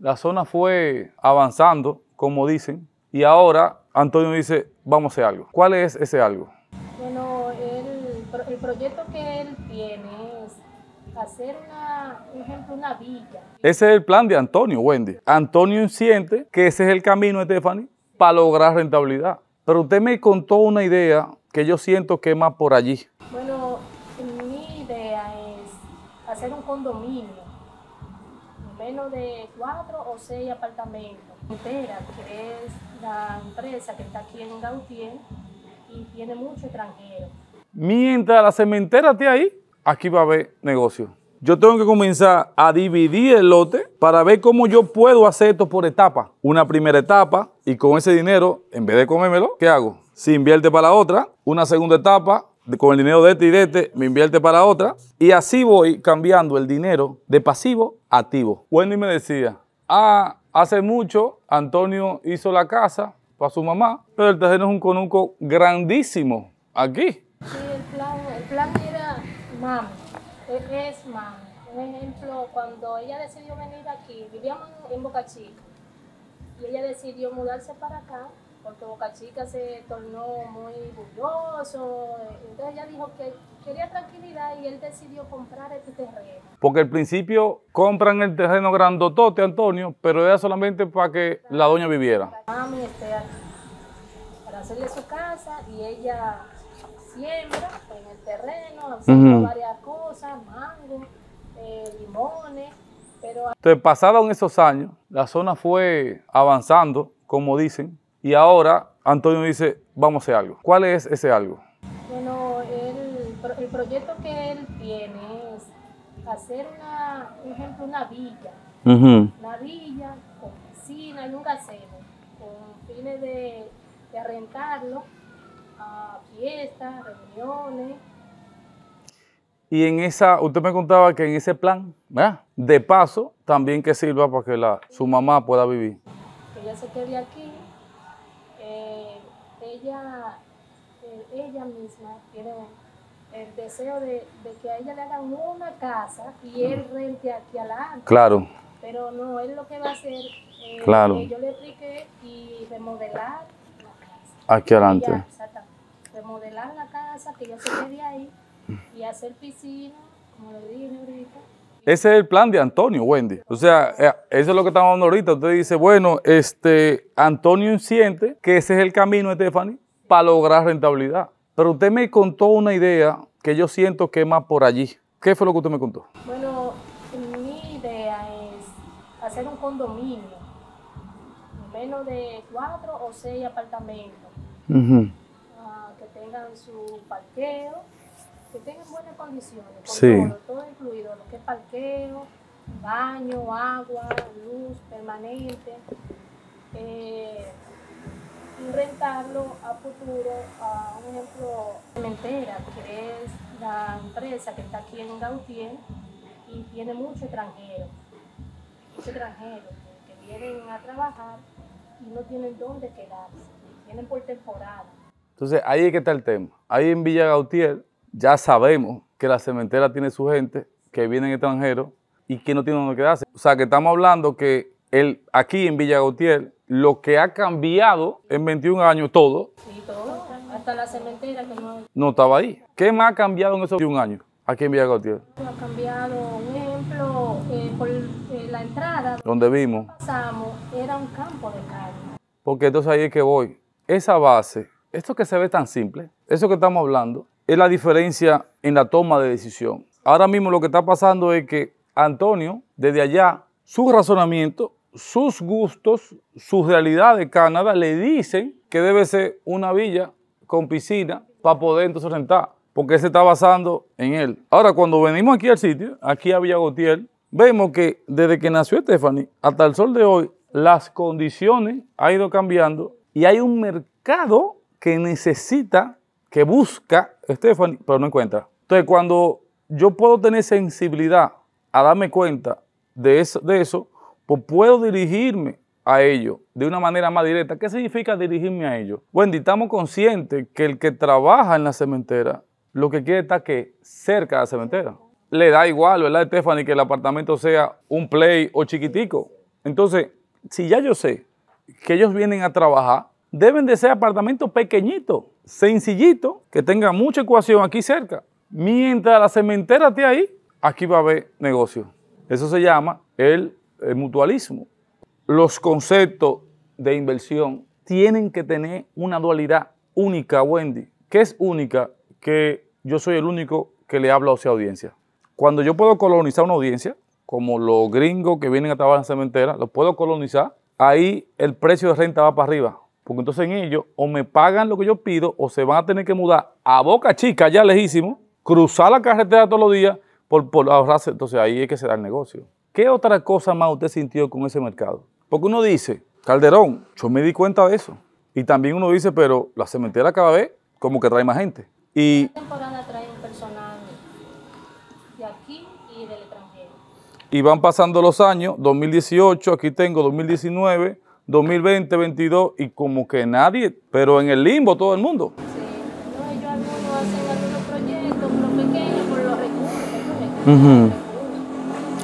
La zona fue avanzando, como dicen, y ahora Antonio dice, vamos a hacer algo. ¿Cuál es ese algo? Bueno, el, proyecto que él tiene es hacer una, por ejemplo, una villa. Ese es el plan de Antonio, Wendy. Antonio siente que ese es el camino, Stephanie, para lograr rentabilidad. Pero usted me contó una idea que yo siento que es más por allí. Bueno, mi idea es hacer un condominio menos de cuatro o seis apartamentos. Entera, que es la empresa que está aquí en Gautier y tiene mucho extranjero. Mientras la cementera esté ahí, aquí va a haber negocio. Yo tengo que comenzar a dividir el lote para ver cómo yo puedo hacer esto por etapas. Una primera etapa y con ese dinero, en vez de comérmelo, ¿qué hago? Se invierte para la otra, una segunda etapa, con el dinero de este y de este, me invierte para otra. Y así voy cambiando el dinero de pasivo a activo. Wendy me decía, ah, hace mucho Antonio hizo la casa para su mamá, pero el terreno es un conuco grandísimo aquí. Sí, el plan, era mam, es, mam. ejemplo, cuando ella decidió venir aquí, vivíamos en Boca Chica, y ella decidió mudarse para acá, porque Boca Chica se tornó muy orgulloso. Eh, entonces ella dijo que quería tranquilidad y él decidió comprar este terreno. Porque al principio compran el terreno grandotote, Antonio, pero era solamente para que la doña viviera. Mami esté para hacerle su casa y ella siembra en el terreno, haciendo varias cosas, mango, eh, limones. Pero... Entonces pasaron esos años, la zona fue avanzando, como dicen, y ahora Antonio dice, vamos a hacer algo. ¿Cuál es ese algo? Bueno, el, proyecto que él tiene es hacer una, por ejemplo, una villa. Una villa con piscina y un gasero. con fines de, de rentarlo a fiestas, reuniones. Y en esa, usted me contaba que en ese plan, ¿verdad? De paso, también que sirva para que la, su mamá pueda vivir. Que ella se quede aquí eh, ella, eh, ella misma tiene el deseo de, que a ella le hagan una casa y él rente aquí adelante. Claro. Pero no, es lo que va a hacer eh, claro. que yo le expliqué y remodelar la casa. Aquí adelante. remodelar la casa, que yo se quede ahí y hacer piscina, como le dije ahorita. Ese es el plan de Antonio, Wendy. O sea, eh, eso es lo que estamos hablando ahorita. Usted dice, bueno, este, Antonio siente que ese es el camino, Stephanie, para lograr rentabilidad. Pero usted me contó una idea que yo siento que es más por allí. ¿Qué fue lo que usted me contó? Bueno, mi idea es hacer un condominio, menos de cuatro o seis apartamentos, ah, que tengan su parqueo que tengan buenas condiciones, con todo, incluido, lo que es parqueo, baño, agua, luz permanente, eh, y rentarlo a futuro, a un ejemplo, Cementera, que es la empresa que está aquí en Gautier y tiene mucho extranjeros, mucho extranjero que, que vienen a trabajar y no tienen dónde quedarse, vienen por temporada. Entonces ahí es que está el tema. Ahí en Villa Gautier ya sabemos que la cementera tiene su gente, que vienen extranjero y que no tiene donde quedarse. O sea, que estamos hablando que el, aquí en Villa lo que ha cambiado en 21 años todo. Sí, todo. Hasta la cementera que no... No estaba ahí. ¿Qué más ha cambiado en esos 21 años aquí en Villa Ha cambiado, un ejemplo, eh, por eh, la entrada. Donde vimos. Pasamos, era un campo de carne. Porque entonces ahí es que voy. Esa base, esto que se ve tan simple, eso que estamos hablando, es la diferencia en la toma de decisión. Ahora mismo lo que está pasando es que Antonio, desde allá, su razonamiento, sus gustos, su realidad de Canadá le dicen que debe ser una villa con piscina para poder entonces rentar, porque se está basando en él. Ahora, cuando venimos aquí al sitio, aquí a Villa Gotiel, vemos que desde que nació Stephanie hasta el sol de hoy, las condiciones han ido cambiando y hay un mercado que necesita que busca Stephanie, pero no encuentra. Entonces, cuando yo puedo tener sensibilidad a darme cuenta de eso, de eso pues puedo dirigirme a ellos de una manera más directa. ¿Qué significa dirigirme a ellos? Bueno, estamos conscientes que el que trabaja en la cementera lo que quiere está que cerca de la cementera. Le da igual, ¿verdad, Stephanie, que el apartamento sea un play o chiquitico? Entonces, si ya yo sé que ellos vienen a trabajar, deben de ser apartamentos pequeñitos sencillito, que tenga mucha ecuación aquí cerca. Mientras la cementera esté ahí, aquí va a haber negocio. Eso se llama el, mutualismo. Los conceptos de inversión tienen que tener una dualidad única, Wendy. que es única? Que yo soy el único que le habla a esa audiencia. Cuando yo puedo colonizar una audiencia, como los gringos que vienen a trabajar en la cementera, los puedo colonizar, ahí el precio de renta va para arriba porque entonces en ellos o me pagan lo que yo pido o se van a tener que mudar a Boca Chica, ya lejísimo, cruzar la carretera todos los días por, ahorrarse. Entonces ahí es que se da el negocio. ¿Qué otra cosa más usted sintió con ese mercado? Porque uno dice, Calderón, yo me di cuenta de eso. Y también uno dice, pero la cementera cada vez como que trae más gente. Y... personal de aquí y del extranjero? Y van pasando los años, 2018, aquí tengo 2019. 2020, 2022 y como que nadie, pero en el limbo todo el mundo. Sí, proyectos, pequeños, por los recursos.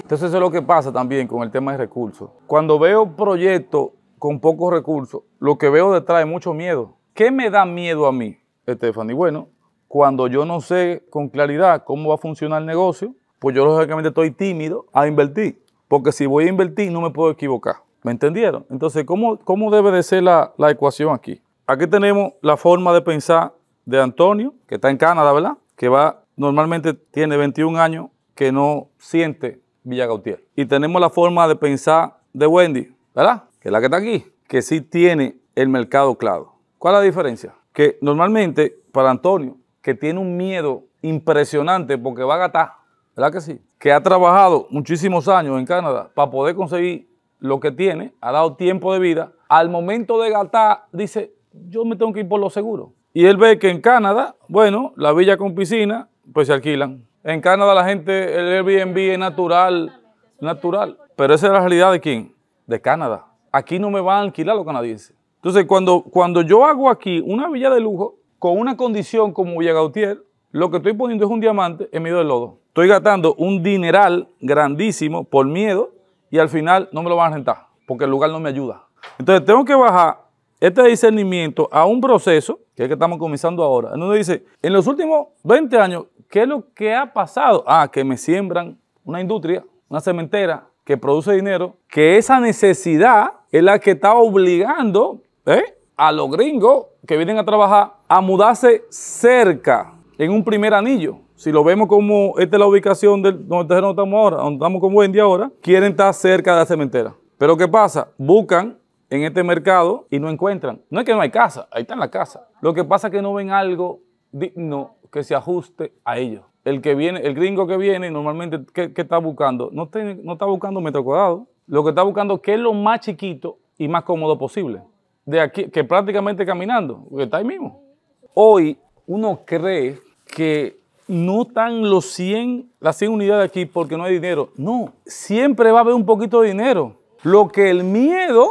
Entonces eso es lo que pasa también con el tema de recursos. Cuando veo proyectos con pocos recursos, lo que veo detrás es mucho miedo. ¿Qué me da miedo a mí, Stephanie? Bueno, cuando yo no sé con claridad cómo va a funcionar el negocio, pues yo lógicamente estoy tímido a invertir, porque si voy a invertir no me puedo equivocar. ¿Me entendieron? Entonces, ¿cómo, cómo debe de ser la, ecuación aquí? Aquí tenemos la forma de pensar de Antonio, que está en Canadá, ¿verdad? Que va, normalmente tiene 21 años, que no siente Villa Gautier. Y tenemos la forma de pensar de Wendy, ¿verdad? Que es la que está aquí, que sí tiene el mercado claro. ¿Cuál es la diferencia? Que normalmente para Antonio, que tiene un miedo impresionante porque va a gastar, ¿verdad que sí? Que ha trabajado muchísimos años en Canadá para poder conseguir lo que tiene, ha dado tiempo de vida, al momento de gastar dice, yo me tengo que ir por lo seguro. Y él ve que en Canadá, bueno, la villa con piscina, pues se alquilan. En Canadá la gente, el Airbnb es natural, natural. Pero esa es la realidad de quién? De Canadá. Aquí no me van a alquilar los canadienses. Entonces, cuando, cuando yo hago aquí una villa de lujo, con una condición como Villa Gautier, lo que estoy poniendo es un diamante en medio del lodo. Estoy gastando un dineral grandísimo por miedo y al final no me lo van a rentar porque el lugar no me ayuda. Entonces tengo que bajar este discernimiento a un proceso, que es el que estamos comenzando ahora, en dice, en los últimos 20 años, ¿qué es lo que ha pasado? Ah, que me siembran una industria, una cementera que produce dinero, que esa necesidad es la que está obligando ¿eh? a los gringos que vienen a trabajar a mudarse cerca en un primer anillo. Si lo vemos como esta es la ubicación del, donde estamos ahora, donde estamos con día ahora, quieren estar cerca de la cementera. Pero ¿qué pasa? Buscan en este mercado y no encuentran. No es que no hay casa, ahí está en la casa. Lo que pasa es que no ven algo digno que se ajuste a ellos. El que viene, el gringo que viene, normalmente, ¿qué, está buscando? No, está buscando metro cuadrado. Lo que está buscando es que es lo más chiquito y más cómodo posible. De aquí, que prácticamente caminando, que está ahí mismo. Hoy uno cree que no están los 100, las 100 unidades aquí porque no hay dinero. No, siempre va a haber un poquito de dinero. Lo que el miedo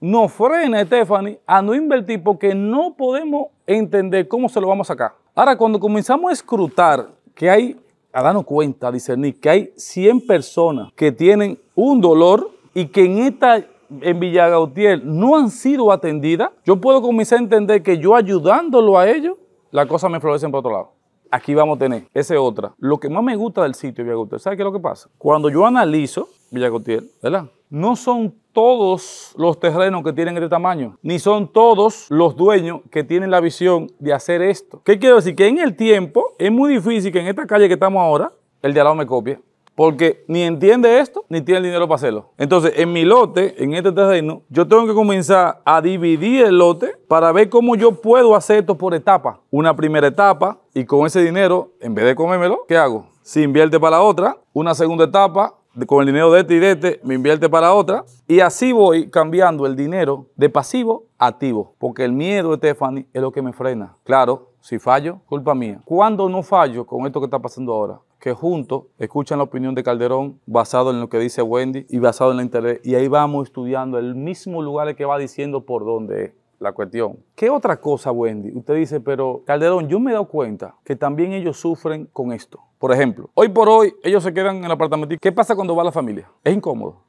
nos frena, Stephanie, a no invertir porque no podemos entender cómo se lo vamos a sacar. Ahora, cuando comenzamos a escrutar que hay, a darnos cuenta, a discernir, que hay 100 personas que tienen un dolor y que en esta en Villagautier no han sido atendidas, yo puedo comenzar a entender que yo ayudándolo a ellos, la cosa me florece por otro lado aquí vamos a tener. Esa es otra. Lo que más me gusta del sitio Villagutier, ¿sabe qué es lo que pasa? Cuando yo analizo Villagutier, ¿verdad? No son todos los terrenos que tienen este tamaño, ni son todos los dueños que tienen la visión de hacer esto. ¿Qué quiero decir? Que en el tiempo es muy difícil que en esta calle que estamos ahora, el de al lado me copie. Porque ni entiende esto, ni tiene el dinero para hacerlo. Entonces, en mi lote, en este terreno, yo tengo que comenzar a dividir el lote para ver cómo yo puedo hacer esto por etapa. Una primera etapa y con ese dinero, en vez de comérmelo, ¿qué hago? Si invierte para la otra. Una segunda etapa, con el dinero de este y de este, me invierte para otra. Y así voy cambiando el dinero de pasivo a activo. Porque el miedo, Stephanie, es lo que me frena. Claro, si fallo, culpa mía. ¿Cuándo no fallo con esto que está pasando ahora? que juntos escuchan la opinión de Calderón basado en lo que dice Wendy y basado en la interés. Y ahí vamos estudiando el mismo lugar que va diciendo por dónde es la cuestión. ¿Qué otra cosa, Wendy? Usted dice, pero Calderón, yo me he dado cuenta que también ellos sufren con esto. Por ejemplo, hoy por hoy ellos se quedan en el apartamento. ¿Qué pasa cuando va la familia? ¿Es incómodo?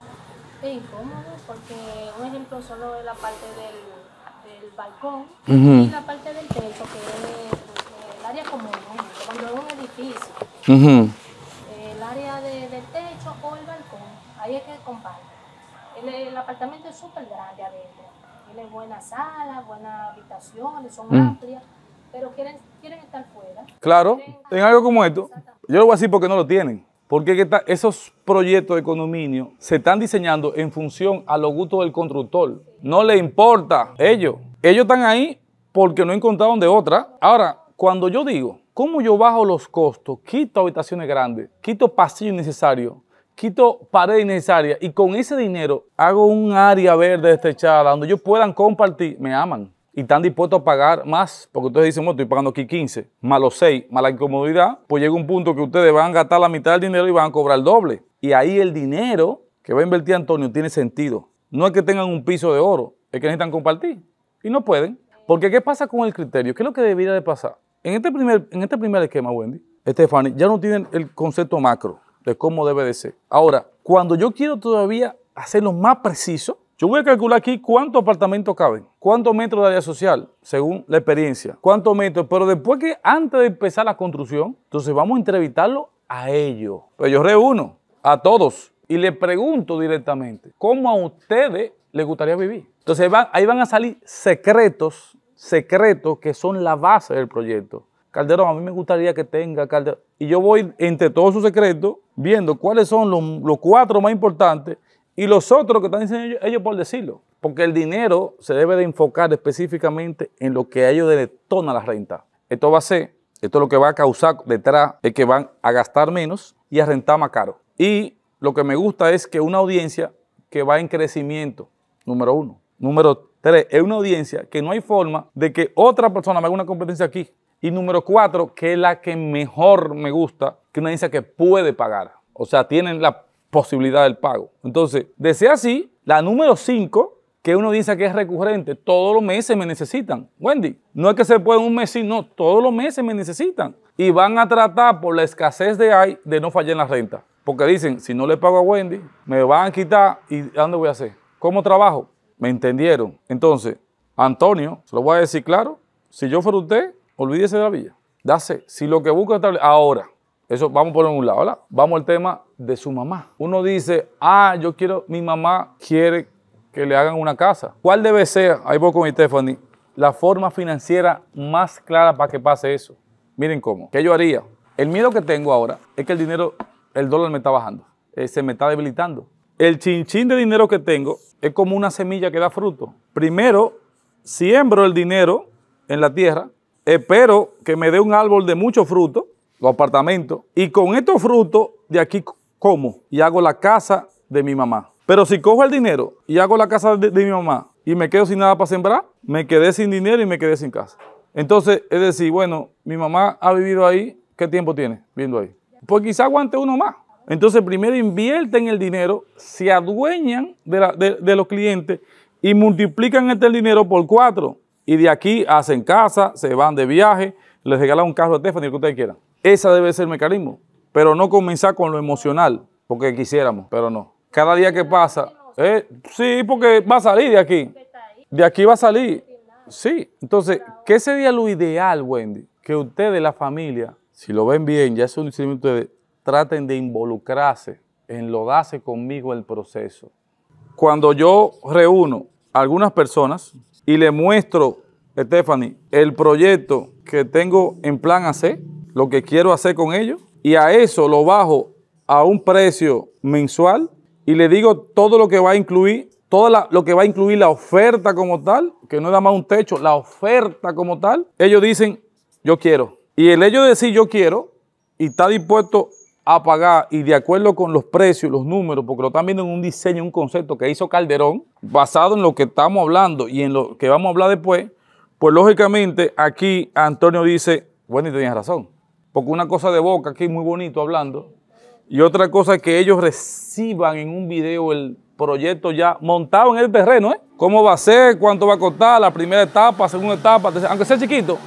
Es incómodo porque, un ejemplo, solo es la parte del, balcón y la parte del techo, que es el área común, luego un edificio, el área del techo o el balcón, ahí es que comparte. El, el apartamento es súper grande adentro. Tiene buena sala, buenas habitaciones, son amplias, pero quieren, quieren estar fuera. Claro, en algo como esto, yo lo voy a decir porque no lo tienen. Porque esos proyectos de condominio se están diseñando en función a los gustos del constructor. No le importa ellos. Ellos están ahí porque no encontraron de otra. Ahora, cuando yo digo ¿Cómo yo bajo los costos? Quito habitaciones grandes, quito pasillos innecesarios, quito paredes innecesarias y con ese dinero hago un área verde estrechada, donde ellos puedan compartir. Me aman y están dispuestos a pagar más, porque ustedes dicen, bueno, estoy pagando aquí 15, más los 6, más la incomodidad, pues llega un punto que ustedes van a gastar la mitad del dinero y van a cobrar el doble. Y ahí el dinero que va a invertir Antonio tiene sentido. No es que tengan un piso de oro, es que necesitan compartir. Y no pueden. Porque ¿qué pasa con el criterio? ¿Qué es lo que debería de pasar? En este primer, en este primer esquema, Wendy, Estefani, ya no tienen el concepto macro de cómo debe de ser. Ahora, cuando yo quiero todavía hacerlo más preciso, yo voy a calcular aquí cuántos apartamentos caben, cuántos metros de área social, según la experiencia, cuántos metros, pero después que antes de empezar la construcción, entonces vamos a entrevistarlo a ellos. Pero pues yo reúno a todos y les pregunto directamente, ¿cómo a ustedes les gustaría vivir? Entonces ahí van a salir secretos secretos que son la base del proyecto. Calderón, a mí me gustaría que tenga Y yo voy entre todos sus secretos viendo cuáles son los, cuatro más importantes y los otros que están diciendo ellos, por decirlo. Porque el dinero se debe de enfocar específicamente en lo que a ellos detona la renta. Esto va a ser, esto es lo que va a causar detrás es que van a gastar menos y a rentar más caro. Y lo que me gusta es que una audiencia que va en crecimiento, número uno. Número Tres, es una audiencia que no hay forma de que otra persona me haga una competencia aquí. Y número cuatro, que es la que mejor me gusta, que una audiencia que puede pagar. O sea, tienen la posibilidad del pago. Entonces, de ser así, la número cinco, que es una audiencia que es recurrente, todos los meses me necesitan. Wendy, no es que se pueda un mes, sí, no, todos los meses me necesitan. Y van a tratar por la escasez de hay de no fallar en la renta. Porque dicen, si no le pago a Wendy, me van a quitar y dónde voy a hacer? ¿Cómo trabajo? ¿Me entendieron? Entonces, Antonio, se lo voy a decir claro, si yo fuera usted, olvídese de la villa. Dase, si lo que busca es ahora, eso vamos por un lado, ¿verdad? Vamos al tema de su mamá. Uno dice, ah, yo quiero, mi mamá quiere que le hagan una casa. ¿Cuál debe ser, ahí voy con Stephanie, la forma financiera más clara para que pase eso? Miren cómo, ¿qué yo haría? El miedo que tengo ahora es que el dinero, el dólar me está bajando, eh, se me está debilitando el chinchín de dinero que tengo es como una semilla que da fruto. Primero, siembro el dinero en la tierra, espero que me dé un árbol de muchos frutos, los apartamentos, y con estos frutos de aquí como y hago la casa de mi mamá. Pero si cojo el dinero y hago la casa de, mi mamá y me quedo sin nada para sembrar, me quedé sin dinero y me quedé sin casa. Entonces, es decir, bueno, mi mamá ha vivido ahí, ¿qué tiempo tiene viendo ahí? Pues quizá aguante uno más. Entonces primero invierten el dinero, se adueñan de, los clientes y multiplican este dinero por cuatro. Y de aquí hacen casa, se van de viaje, les regalan un carro a Stephanie, lo que ustedes quieran. Ese debe ser el mecanismo. Pero no comenzar con lo emocional, porque quisiéramos, pero no. Cada día que pasa, eh, sí, porque va a salir de aquí. De aquí va a salir. Sí, entonces, ¿qué sería lo ideal, Wendy? Que ustedes, la familia, si lo ven bien, ya es un ustedes traten de involucrarse, enlodarse conmigo el proceso. Cuando yo reúno a algunas personas y le muestro, Stephanie, el proyecto que tengo en plan hacer, lo que quiero hacer con ellos, y a eso lo bajo a un precio mensual y le digo todo lo que va a incluir, todo lo que va a incluir la oferta como tal, que no es nada más un techo, la oferta como tal, ellos dicen, yo quiero. Y el hecho de decir yo quiero y está dispuesto a pagar y de acuerdo con los precios, los números, porque lo están viendo en un diseño, un concepto que hizo Calderón, basado en lo que estamos hablando y en lo que vamos a hablar después, pues lógicamente aquí Antonio dice, bueno, y tenías razón, porque una cosa de boca aquí muy bonito hablando, y otra cosa es que ellos reciban en un video el proyecto ya montado en el terreno, ¿eh? ¿Cómo va a ser? ¿Cuánto va a costar? La primera etapa, segunda etapa, aunque sea chiquito,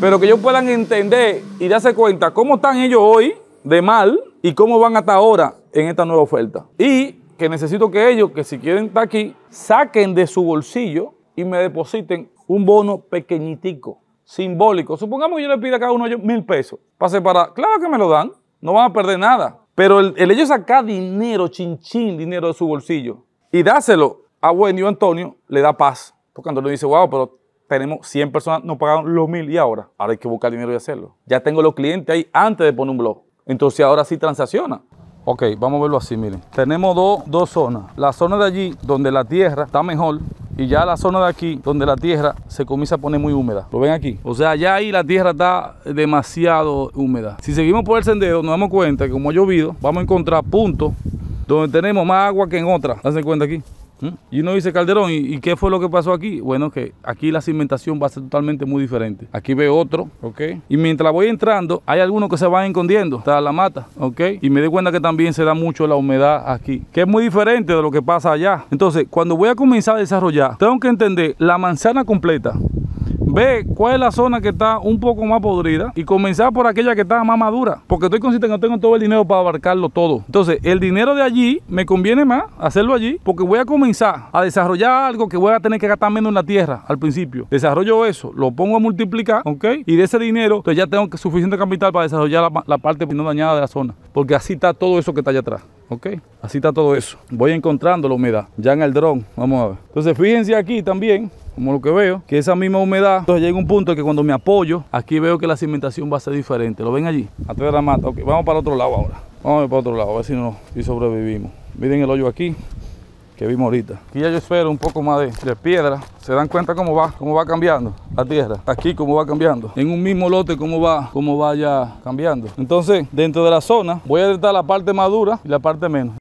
pero que ellos puedan entender y darse cuenta cómo están ellos hoy, de mal y cómo van hasta ahora en esta nueva oferta. Y que necesito que ellos, que si quieren estar aquí, saquen de su bolsillo y me depositen un bono pequeñitico, simbólico. Supongamos que yo le pida a cada uno de ellos mil pesos para separar. Claro que me lo dan, no van a perder nada. Pero el, ellos sacar dinero, chinchín, dinero de su bolsillo y dárselo a Wendy o Antonio, le da paz. Porque Antonio dice, wow, pero tenemos 100 personas, nos pagaron los mil y ahora. Ahora hay que buscar dinero y hacerlo. Ya tengo los clientes ahí antes de poner un blog entonces ahora sí transacciona. Ok, vamos a verlo así, miren. Tenemos dos, zonas. La zona de allí, donde la tierra está mejor, y ya la zona de aquí, donde la tierra se comienza a poner muy húmeda. ¿Lo ven aquí? O sea, ya ahí la tierra está demasiado húmeda. Si seguimos por el sendero, nos damos cuenta que como ha llovido, vamos a encontrar puntos donde tenemos más agua que en otra. Hacen cuenta aquí. Y uno dice, Calderón, ¿y, qué fue lo que pasó aquí? Bueno, que aquí la cimentación va a ser totalmente muy diferente. Aquí veo otro, ¿ok? Y mientras voy entrando, hay algunos que se van escondiendo, está la mata, ¿ok? Y me di cuenta que también se da mucho la humedad aquí, que es muy diferente de lo que pasa allá. Entonces, cuando voy a comenzar a desarrollar, tengo que entender la manzana completa, ve cuál es la zona que está un poco más podrida y comenzar por aquella que está más madura. Porque estoy consciente que no tengo todo el dinero para abarcarlo todo. Entonces, el dinero de allí me conviene más hacerlo allí porque voy a comenzar a desarrollar algo que voy a tener que gastar menos en la tierra al principio. Desarrollo eso, lo pongo a multiplicar, ¿ok? Y de ese dinero, entonces ya tengo suficiente capital para desarrollar la, parte no dañada de la zona. Porque así está todo eso que está allá atrás. ¿ok? Así está todo eso. Voy encontrando la humedad, ya en el dron, vamos a ver. Entonces fíjense aquí también, como lo que veo, que esa misma humedad, entonces llega un punto que cuando me apoyo, aquí veo que la cimentación va a ser diferente. ¿Lo ven allí? Atrás de la mata. Ok, vamos para otro lado ahora. Vamos para otro lado, a ver si, no, sobrevivimos. Miren el hoyo aquí que vimos ahorita. Aquí ya yo espero un poco más de, piedra. Se dan cuenta cómo va, cómo va cambiando la tierra. Aquí cómo va cambiando. En un mismo lote cómo va, cómo va ya cambiando. Entonces, dentro de la zona, voy a detectar la parte más dura y la parte menos.